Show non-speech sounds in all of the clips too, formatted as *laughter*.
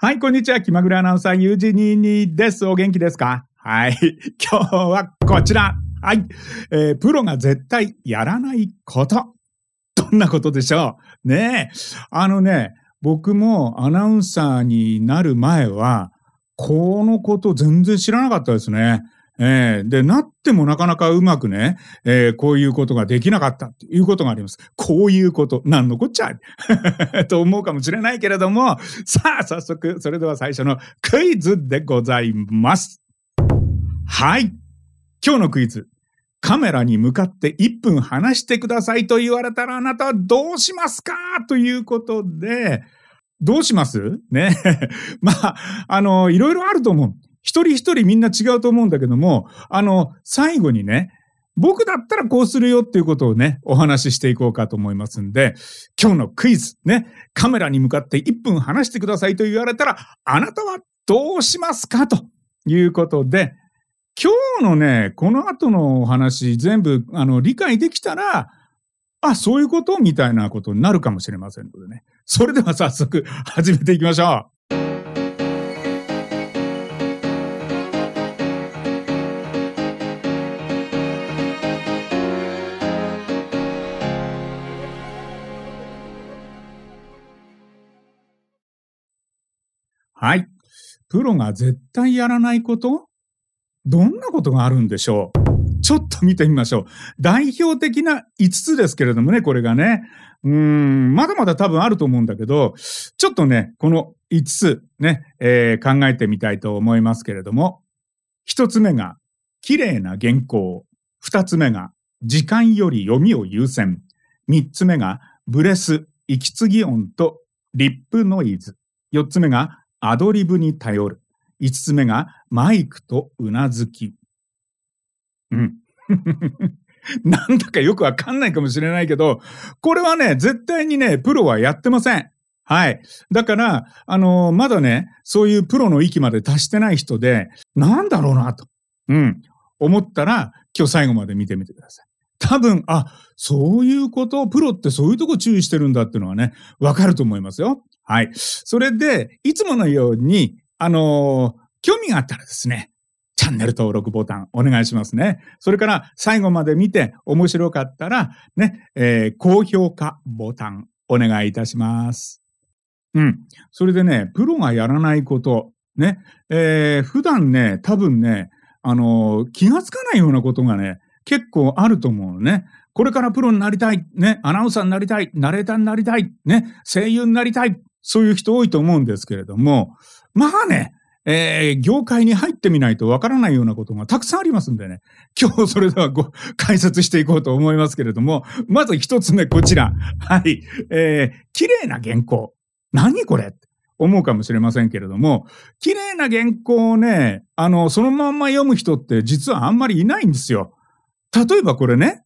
はい、こんにちは。気まぐれアナウンサー、ゆうじににです。お元気ですかはい。*laughs* 今日はこちら。はい。えー、プロが絶対やらないこと。どんなことでしょうねえ。あのね、僕もアナウンサーになる前は、このこと全然知らなかったですね。えー、で、なってもなかなかうまくね、えー、こういうことができなかったということがあります。こういうこと、なんのこっちゃ *laughs* と思うかもしれないけれども、さあ、早速、それでは最初のクイズでございます。はい。今日のクイズ。カメラに向かって1分話してくださいと言われたらあなたはどうしますかということで、どうしますね。*laughs* まあ、あの、いろいろあると思う。一人一人みんな違うと思うんだけども、あの、最後にね、僕だったらこうするよっていうことをね、お話ししていこうかと思いますんで、今日のクイズね、カメラに向かって1分話してくださいと言われたら、あなたはどうしますかということで、今日のね、この後のお話全部あの理解できたら、あ、そういうことみたいなことになるかもしれませんのでね。それでは早速始めていきましょう。はい。プロが絶対やらないことどんなことがあるんでしょうちょっと見てみましょう。代表的な5つですけれどもね、これがね。うん、まだまだ多分あると思うんだけど、ちょっとね、この5つね、えー、考えてみたいと思いますけれども。1つ目が、綺麗な原稿。2つ目が、時間より読みを優先。3つ目が、ブレス、息継ぎ音とリップノイズ。4つ目が、アドリブに頼る。5つ目がマイクとうなずき。うん。*laughs* なんだかよくわかんないかもしれないけど、これはね、絶対にね、プロはやってません。はい。だから、あのー、まだね、そういうプロの域まで達してない人で、なんだろうなと、うん、思ったら、今日最後まで見てみてください。多分、あ、そういうことプロってそういうとこ注意してるんだっていうのはね、わかると思いますよ。はい。それで、いつものように、あのー、興味があったらですね、チャンネル登録ボタンお願いしますね。それから最後まで見て面白かったらね、えー、高評価ボタンお願いいたします。うん。それでね、プロがやらないこと、ね、えー、普段ね、多分ね、あのー、気がつかないようなことがね、結構あると思うのね。これからプロになりたい、ね、アナウンサーになりたい、ナレーターになりたい、ね、声優になりたい、そういう人多いと思うんですけれども、まあね、えー、業界に入ってみないとわからないようなことがたくさんありますんでね、今日それではご *laughs* 解説していこうと思いますけれども、まず一つ目こちら。はい。えー、綺麗な原稿。何これ思うかもしれませんけれども、綺麗な原稿をね、あの、そのまんま読む人って実はあんまりいないんですよ。例えばこれね、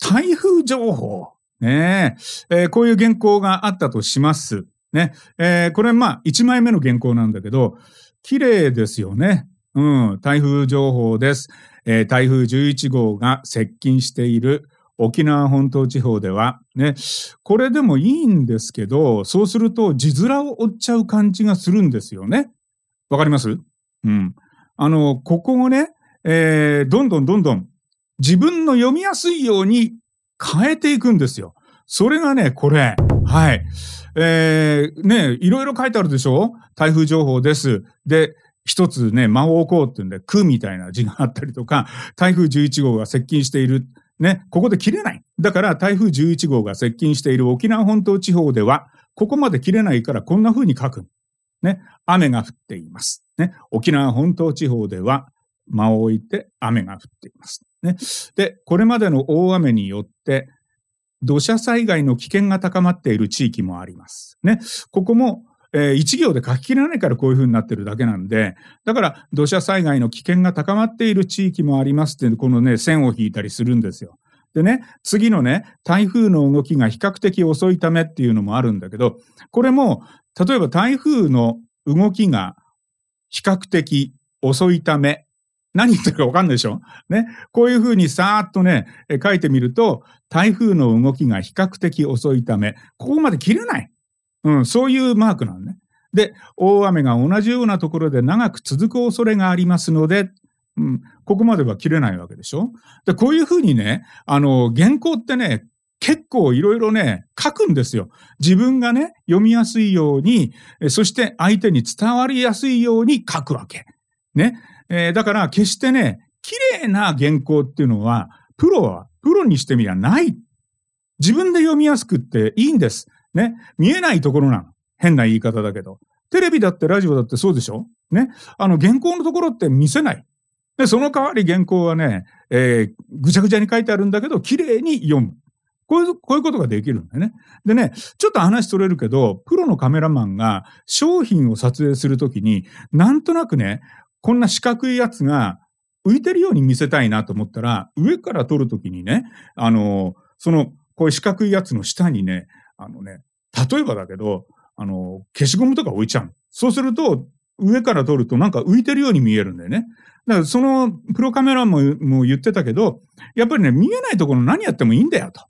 台風情報。ねえー、こういう原稿があったとします。ね。えー、これまあ1枚目の原稿なんだけど、綺麗ですよね。うん、台風情報です。えー、台風11号が接近している沖縄本島地方では、ね、これでもいいんですけど、そうすると字面を追っちゃう感じがするんですよね。わかりますうん。あの、ここをね、えー、どんどんどんどん自分の読みやすいように変えていくんですよ。それがね、これ。はい。えー、ね、いろいろ書いてあるでしょ台風情報です。で、一つね、間を置こうっていうんで、空みたいな字があったりとか、台風11号が接近している。ね、ここで切れない。だから台風11号が接近している沖縄本島地方では、ここまで切れないからこんな風に書く。ね、雨が降っています。ね、沖縄本島地方では、間を置いて雨が降っています。ね、でこれまでの大雨によって土砂災害の危険が高まっている地域もあります。ね、ここも、えー、一行で書ききらないからこういうふうになってるだけなんで、だから土砂災害の危険が高まっている地域もありますって、このね、線を引いたりするんですよ。でね、次のね、台風の動きが比較的遅いためっていうのもあるんだけど、これも、例えば台風の動きが比較的遅いため何言ってるかわかんないでしょね。こういうふうにさーっとね、書いてみると、台風の動きが比較的遅いため、ここまで切れない。うん、そういうマークなのね。で、大雨が同じようなところで長く続く恐れがありますので、うん、ここまでは切れないわけでしょで、こういうふうにね、あの、原稿ってね、結構いろいろね、書くんですよ。自分がね、読みやすいように、そして相手に伝わりやすいように書くわけ。ね。えー、だから決してね、綺麗な原稿っていうのは、プロは、プロにしてみりゃない。自分で読みやすくっていいんです。ね。見えないところなの。変な言い方だけど。テレビだってラジオだってそうでしょね。あの、原稿のところって見せない。で、その代わり原稿はね、えー、ぐちゃぐちゃに書いてあるんだけど、綺麗に読む。こういう、こういうことができるんだよね。でね、ちょっと話取れるけど、プロのカメラマンが商品を撮影するときに、なんとなくね、こんな四角いやつが浮いてるように見せたいなと思ったら、上から撮るときにね、あの、その、こういう四角いやつの下にね、あのね、例えばだけど、あの、消しゴムとか置いちゃう。そうすると、上から撮るとなんか浮いてるように見えるんだよね。だからそのプロカメラもも言ってたけど、やっぱりね、見えないところ何やってもいいんだよと。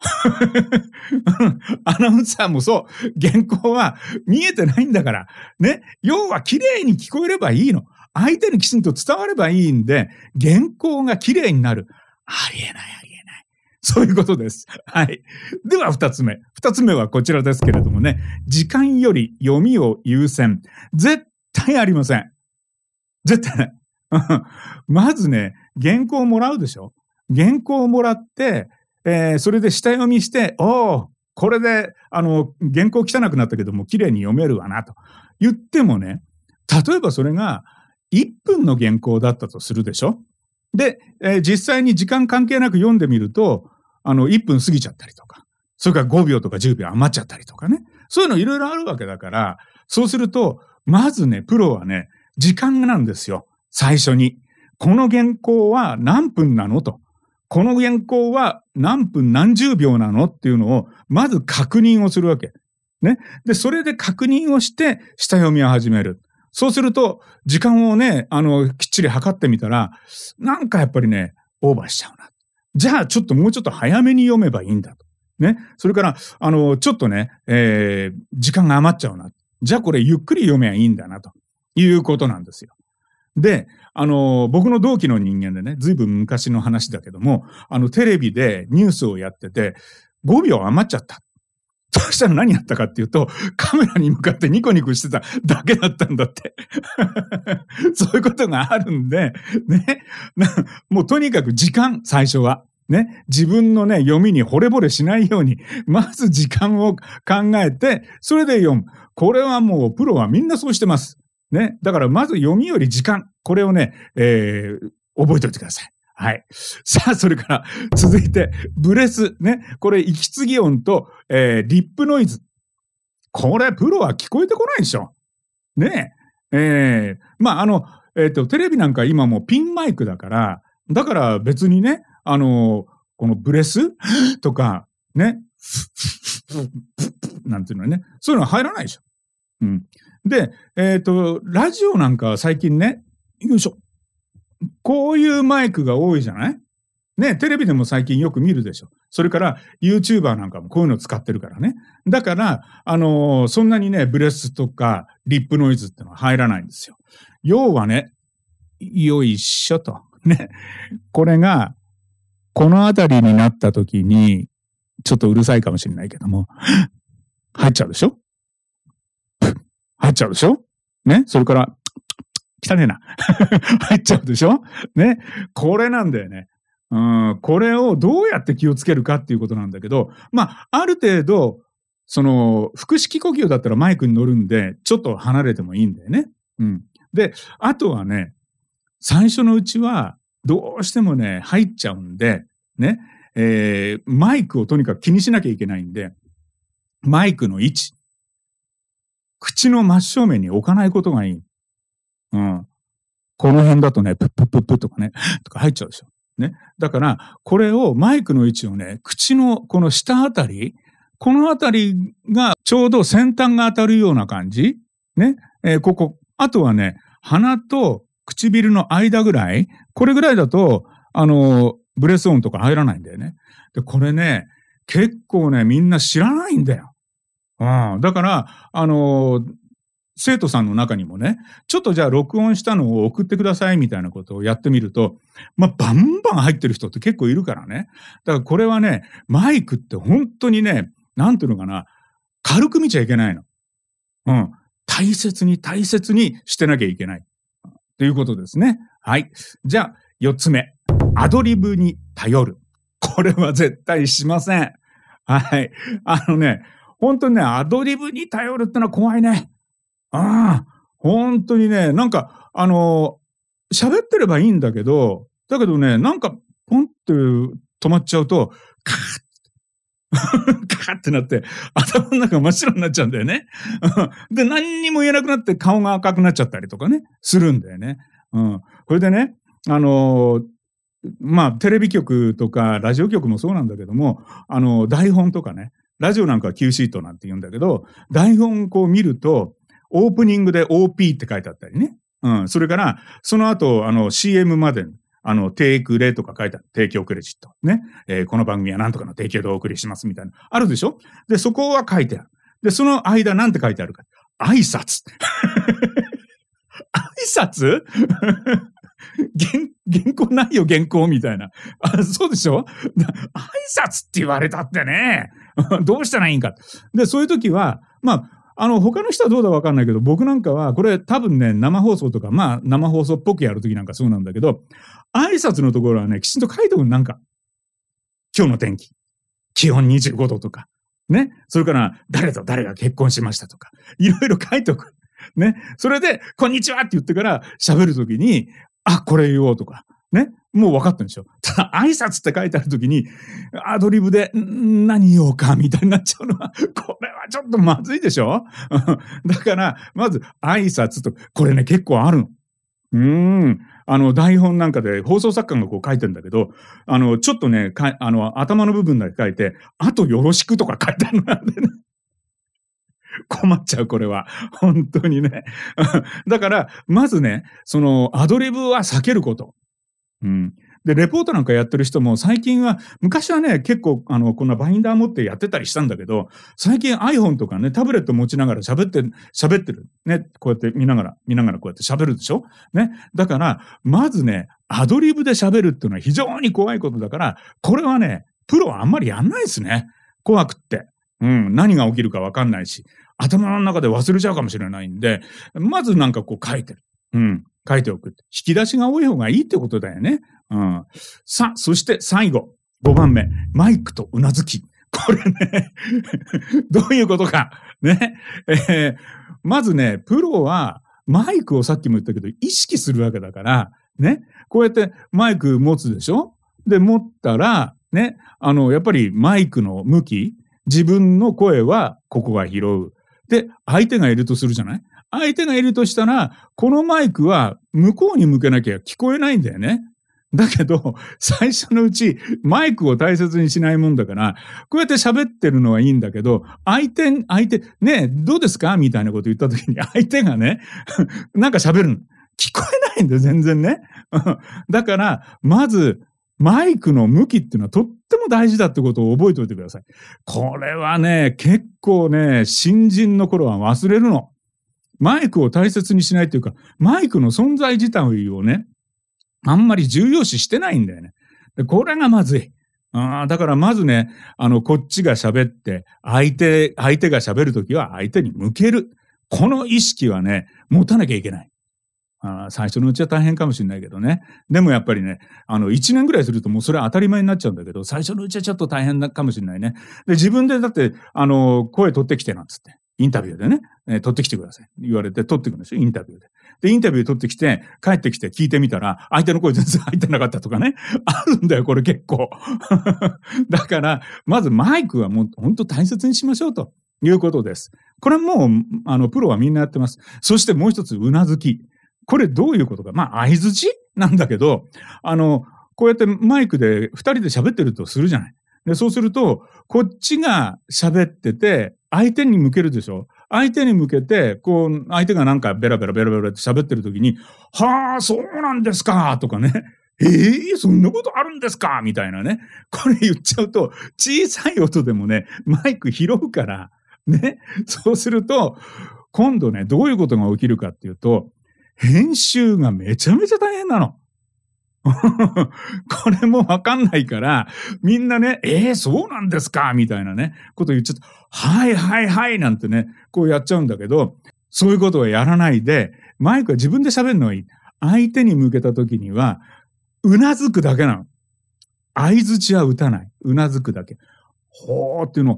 *laughs* アナウンサーもそう。原稿は見えてないんだから。ね。要は綺麗に聞こえればいいの。相手にきちんと伝わればいいんで、原稿が綺麗になる。ありえない、ありえない。そういうことです。はい。では、二つ目。二つ目はこちらですけれどもね。時間より読みを優先。絶対ありません。絶対ない。*laughs* まずね、原稿をもらうでしょ原稿をもらって、えー、それで下読みして、おお、これで、あの、原稿汚くなったけども、綺麗に読めるわな、と言ってもね、例えばそれが、1分の原稿だったとするでしょで、えー、実際に時間関係なく読んでみると、あの、1分過ぎちゃったりとか、それから5秒とか10秒余っちゃったりとかね。そういうのいろいろあるわけだから、そうすると、まずね、プロはね、時間なんですよ。最初に。この原稿は何分なのと。この原稿は何分何十秒なのっていうのを、まず確認をするわけ。ね。で、それで確認をして、下読みを始める。そうすると、時間をね、あの、きっちり測ってみたら、なんかやっぱりね、オーバーしちゃうな。じゃあ、ちょっともうちょっと早めに読めばいいんだと。ね。それから、あの、ちょっとね、えー、時間が余っちゃうな。じゃあ、これゆっくり読めばいいんだな、ということなんですよ。で、あの、僕の同期の人間でね、ずいぶん昔の話だけども、あの、テレビでニュースをやってて、5秒余っちゃった。そしたら何やったかっていうと、カメラに向かってニコニコしてただけだったんだって。*laughs* そういうことがあるんで、ね。もうとにかく時間、最初は。ね、自分のね、読みに惚れ惚れしないように、まず時間を考えて、それで読む。これはもうプロはみんなそうしてます。ね。だからまず読みより時間。これをね、えー、覚えておいてください。はい。さあ、それから、続いて、ブレス。ね。これ、息継ぎ音と、えー、リップノイズ。これ、プロは聞こえてこないでしょ。ねえ。えー、まあ、あの、えっ、ー、と、テレビなんか今もピンマイクだから、だから別にね、あのー、このブレス *gasps* とか、ね。*laughs* なんていうのね。そういうのは入らないでしょ。うん。で、えっ、ー、と、ラジオなんか最近ね、よいしょ。こういうマイクが多いじゃないね、テレビでも最近よく見るでしょ。それから YouTuber なんかもこういうの使ってるからね。だから、あのー、そんなにね、ブレスとかリップノイズってのは入らないんですよ。要はね、よいしょと。ね。これが、この辺りになった時に、ちょっとうるさいかもしれないけども、入っちゃうでしょ *laughs* 入っちゃうでしょね。それから、汚ねえな。*laughs* 入っちゃうでしょね。これなんだよね。うん、これをどうやって気をつけるかっていうことなんだけど、まあ、ある程度、その、腹式呼吸だったらマイクに乗るんで、ちょっと離れてもいいんだよね。うん。で、あとはね、最初のうちは、どうしてもね、入っちゃうんで、ね、えー、マイクをとにかく気にしなきゃいけないんで、マイクの位置、口の真正面に置かないことがいい。うん。この辺だとね、プップップップとかね、とか入っちゃうでしょ。ね。だから、これをマイクの位置をね、口のこの下あたり、このあたりがちょうど先端が当たるような感じ。ね。えー、ここ。あとはね、鼻と唇の間ぐらい。これぐらいだと、あの、ブレス音とか入らないんだよね。で、これね、結構ね、みんな知らないんだよ。うん。だから、あのー、生徒さんの中にもね、ちょっとじゃあ録音したのを送ってくださいみたいなことをやってみると、まあ、バンバン入ってる人って結構いるからね。だからこれはね、マイクって本当にね、なんていうのかな、軽く見ちゃいけないの。うん。大切に大切にしてなきゃいけない。ということですね。はい。じゃあ、四つ目。アドリブに頼る。これは絶対しません。はい。あのね、本当にね、アドリブに頼るってのは怖いね。ああ、本当にね、なんか、あの喋ってればいいんだけど、だけどね、なんか、ポンって止まっちゃうと、カーッ *laughs* カーってなって、頭の中真っ白になっちゃうんだよね。*laughs* で、何にも言えなくなって顔が赤くなっちゃったりとかね、するんだよね。うん。これでね、あのまあ、テレビ局とかラジオ局もそうなんだけども、あの台本とかね、ラジオなんかは Q シートなんて言うんだけど、台本こう見ると、オープニングで OP って書いてあったりね。うん。それから、その後、あの、CM まで、あの、テイクレとか書いてある。提供クレジット。ね。えー、この番組は何とかの提供でお送りしますみたいな。あるでしょで、そこは書いてある。で、その間なんて書いてあるか。挨拶。*laughs* 挨拶 *laughs* 原原稿ないよ、原稿みたいな。あそうでしょ挨拶って言われたってね。*laughs* どうしたらいいんか。で、そういう時は、まあ、あの、他の人はどうだかわかんないけど、僕なんかは、これ多分ね、生放送とか、まあ、生放送っぽくやるときなんかそうなんだけど、挨拶のところはね、きちんと書いておくなんか。今日の天気。気温25度とか。ね。それから、誰と誰が結婚しましたとか。いろいろ書いておく。ね。それで、こんにちはって言ってから喋るときに、あ、これ言おうとか。ね。もう分かったんですよ。*laughs* ただ、挨拶って書いてあるときに、アドリブで、何言おうか、みたいになっちゃうのは、*laughs* これはちょっとまずいでしょ *laughs* だから、まず、挨拶と、これね、結構あるの。うん。あの、台本なんかで放送作家がこう書いてんだけど、あの、ちょっとね、かあの、頭の部分だけ書いて、あとよろしくとか書いてあるのなんでね。困っちゃう、これは。本当にね。だから、まずね、その、アドリブは避けること。うん。で、レポートなんかやってる人も最近は、昔はね、結構、あの、こんなバインダー持ってやってたりしたんだけど、最近 iPhone とかね、タブレット持ちながら喋って、喋ってる。ね、こうやって見ながら、見ながらこうやって喋るでしょね。だから、まずね、アドリブで喋るっていうのは非常に怖いことだから、これはね、プロはあんまりやんないですね。怖くって。うん、何が起きるかわかんないし、頭の中で忘れちゃうかもしれないんで、まずなんかこう書いてる。うん。書いておく。引き出しが多い方がいいってことだよね。うん。さ、そして最後、5番目、マイクとうなずき。これね *laughs* どういうことか。ね。えー、まずね、プロはマイクをさっきも言ったけど、意識するわけだから、ね。こうやってマイク持つでしょで、持ったら、ね。あの、やっぱりマイクの向き、自分の声はここが拾う。で、相手がいるとするじゃない相手がいるとしたら、このマイクは向こうに向けなきゃ聞こえないんだよね。だけど、最初のうち、マイクを大切にしないもんだから、こうやって喋ってるのはいいんだけど、相手、相手、ねえ、どうですかみたいなこと言った時に、相手がね、なんか喋るの。聞こえないんだよ、全然ね。*laughs* だから、まず、マイクの向きっていうのはとっても大事だってことを覚えておいてください。これはね、結構ね、新人の頃は忘れるの。マイクを大切にしないというか、マイクの存在自体をね、あんまり重要視してないんだよね。これがまずい。あだからまずね、あの、こっちが喋って、相手、相手が喋るときは相手に向ける。この意識はね、持たなきゃいけない。あ最初のうちは大変かもしれないけどね。でもやっぱりね、あの、1年ぐらいするともうそれは当たり前になっちゃうんだけど、最初のうちはちょっと大変かもしれないね。で、自分でだって、あの、声取ってきてなんつって。インタビューでね、えー、取ってきてください。言われて取ってくるんですよ、インタビューで。で、インタビュー取ってきて、帰ってきて聞いてみたら、相手の声全然入ってなかったとかね。*laughs* あるんだよ、これ結構。*laughs* だから、まずマイクはもう本当大切にしましょうということです。これはもう、あの、プロはみんなやってます。そしてもう一つ、うなずき。これどういうことか。まあ、相づちなんだけど、あの、こうやってマイクで二人で喋ってるとするじゃない。で、そうすると、こっちが喋ってて、相手に向けるでしょ相手に向けて、こう、相手がなんかベラベラベラベラって喋ってる時に、はあ、そうなんですかとかね。ええー、そんなことあるんですかみたいなね。これ言っちゃうと、小さい音でもね、マイク拾うから、ね。そうすると、今度ね、どういうことが起きるかっていうと、編集がめちゃめちゃ大変なの。*laughs* これもわかんないから、みんなね、えー、そうなんですかみたいなね、こと言っちゃって、はいはいはいなんてね、こうやっちゃうんだけど、そういうことはやらないで、マイクは自分で喋るのはいい。相手に向けた時には、うなずくだけなの。相づちは打たない。うなずくだけ。ほーっていうのを、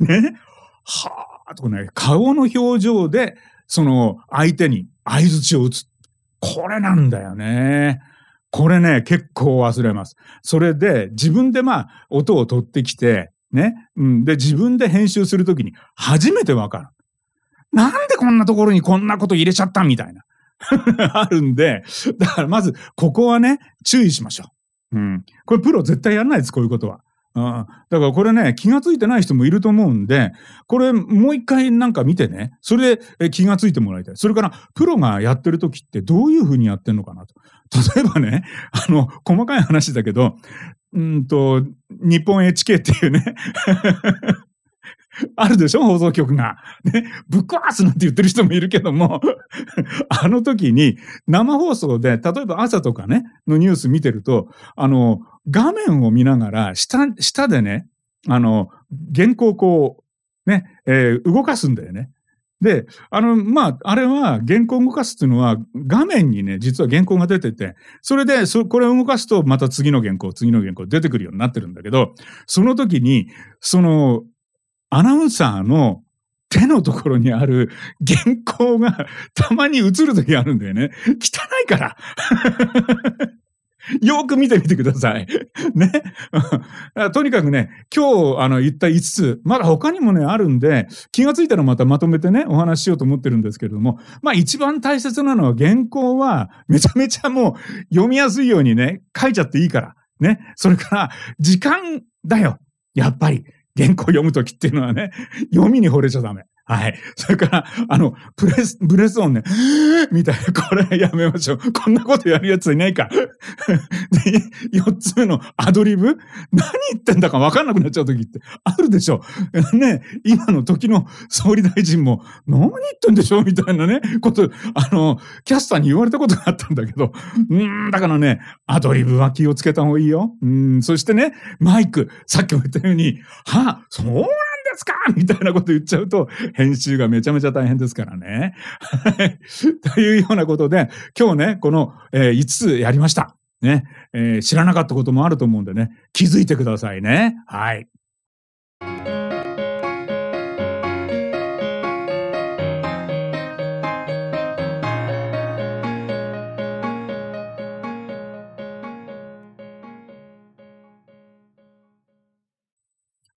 ね、はーとかね、顔の表情で、その相手に相づちを打つ。これなんだよね。これね、結構忘れます。それで、自分でまあ、音を取ってきて、ね。うん。で、自分で編集するときに、初めてわかる。なんでこんなところにこんなこと入れちゃったみたいな。*laughs* あるんで、だからまず、ここはね、注意しましょう。うん。これプロ絶対やらないです、こういうことは。だからこれね、気がついてない人もいると思うんで、これもう一回なんか見てね、それで気がついてもらいたい。それから、プロがやってる時ってどういうふうにやってんのかなと。例えばね、あの、細かい話だけど、うんと、日本 HK っていうね *laughs* あるでしょ放送局が。ね。ぶっ壊すなんて言ってる人もいるけども *laughs* あの時に生放送で、例えば朝とかね、のニュース見てると、あの、画面を見ながら、下、下でね、あの、原稿をこう、ね、えー、動かすんだよね。で、あの、まあ、あれは原稿を動かすっていうのは画面にね、実は原稿が出てて、それで、そ、これを動かすとまた次の原稿、次の原稿出てくるようになってるんだけど、その時に、その、アナウンサーの手のところにある原稿がたまに映るときあるんだよね。汚いから *laughs* よく見てみてください。*laughs* ね。とにかくね、今日あの言った5つ、まだ他にもね、あるんで、気がついたらまたまとめてね、お話ししようと思ってるんですけれども、まあ一番大切なのは原稿はめちゃめちゃもう読みやすいようにね、書いちゃっていいから。ね。それから、時間だよ。やっぱり。原稿読むときっていうのはね、読みに惚れちゃダメ。はい。*laughs* それから、あの、プレス、ブレス音ね、*laughs* みたいな、*laughs* これやめましょう。こんなことやるやついないか。で、四つ目のアドリブ何言ってんだかわかんなくなっちゃう時ってあるでしょ。ね、今の時の総理大臣も、何言ってんでしょうみたいなね、こと、あの、キャスターに言われたことがあったんだけど、うん、だからね、アドリブは気をつけた方がいいよ。うん、そしてね、マイク、さっきも言ったように、はあ、そうですか *laughs* みたいなこと言っちゃうと、編集がめちゃめちゃ大変ですからね。*laughs* というようなことで、今日ね、この、えー、5つやりました。ね、えー、知らなかったこともあると思うんでね、気づいてくださいね。はい。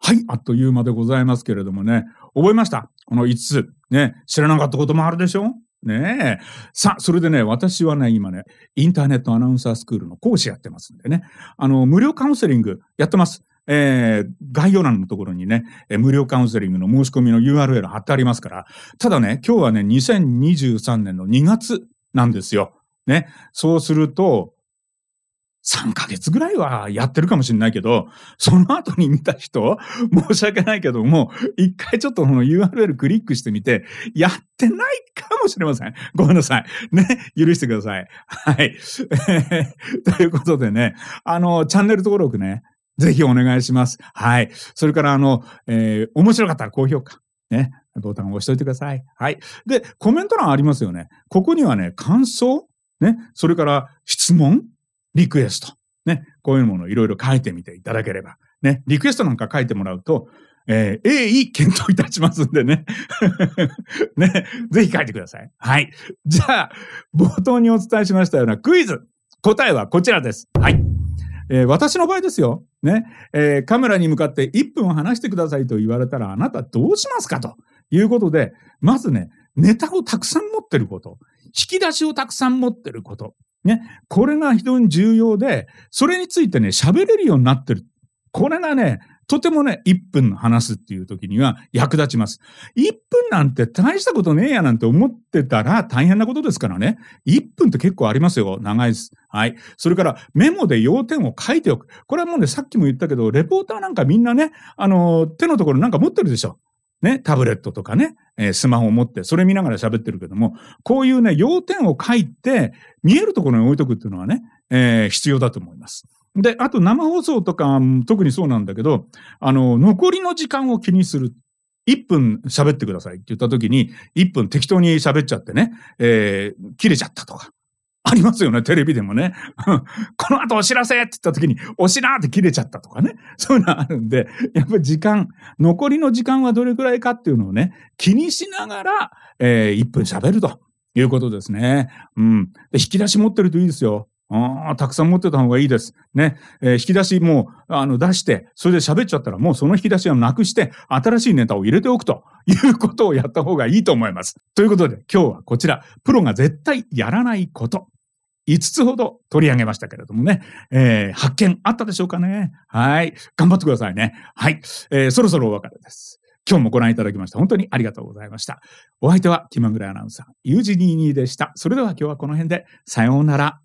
はい、あっという間でございますけれどもね、覚えましたこの5つ。ね、知らなかったこともあるでしょねえ。さあ、それでね、私はね、今ね、インターネットアナウンサースクールの講師やってますんでね、あの、無料カウンセリングやってます。えー、概要欄のところにね、えー、無料カウンセリングの申し込みの URL 貼ってありますから、ただね、今日はね、2023年の2月なんですよ。ね。そうすると、3ヶ月ぐらいはやってるかもしれないけど、その後に見た人、申し訳ないけども、一回ちょっとこの URL クリックしてみて、やってないかもしれません。ごめんなさい。ね、許してください。はい。*laughs* ということでね、あの、チャンネル登録ね、ぜひお願いします。はい。それから、あの、えー、面白かったら高評価。ね。ボタンを押しといてください。はい。で、コメント欄ありますよね。ここにはね、感想ね。それから質問リクエスト。ね。こういうものをいろいろ書いてみていただければ。ね。リクエストなんか書いてもらうと、えー、鋭意検討いたしますんでね。*laughs* ね。ぜひ書いてください。はい。じゃあ、冒頭にお伝えしましたようなクイズ。答えはこちらです。はい。えー、私の場合ですよ。ね。えー、カメラに向かって1分話してくださいと言われたら、あなたどうしますかということで、まずね、ネタをたくさん持ってること、引き出しをたくさん持ってること、ね、これが非常に重要で、それについてね、喋れるようになってる。これがね、とてもね、1分話すっていう時には役立ちます。1分なんて大したことねえやなんて思ってたら大変なことですからね。1分って結構ありますよ。長いです。はい。それからメモで要点を書いておく。これはもうね、さっきも言ったけど、レポーターなんかみんなね、あの、手のところなんか持ってるでしょ。ね、タブレットとかね、えー、スマホを持って、それ見ながら喋ってるけども、こういうね、要点を書いて、見えるところに置いとくっていうのはね、えー、必要だと思います。で、あと生放送とか、特にそうなんだけど、あの、残りの時間を気にする。1分喋ってくださいって言った時に、1分適当に喋っちゃってね、えー、切れちゃったとか。ありますよね、テレビでもね。*laughs* この後お知らせって言った時に、おしなって切れちゃったとかね。そういうのあるんで、やっぱり時間、残りの時間はどれくらいかっていうのをね、気にしながら、えー、1分喋るということですね。うん。で引き出し持ってるといいですよ。ああ、たくさん持ってた方がいいです。ね。えー、引き出しもう、あの、出して、それで喋っちゃったら、もうその引き出しはなくして、新しいネタを入れておくということをやった方がいいと思います。ということで、今日はこちら、プロが絶対やらないこと。5つほど取り上げましたけれどもね、えー、発見あったでしょうかねはい。頑張ってくださいね。はい。えー、そろそろお別れです。今日もご覧いただきまして本当にありがとうございました。お相手は気まぐれアナウンサー、ユージニ2でした。それでは今日はこの辺で、さようなら。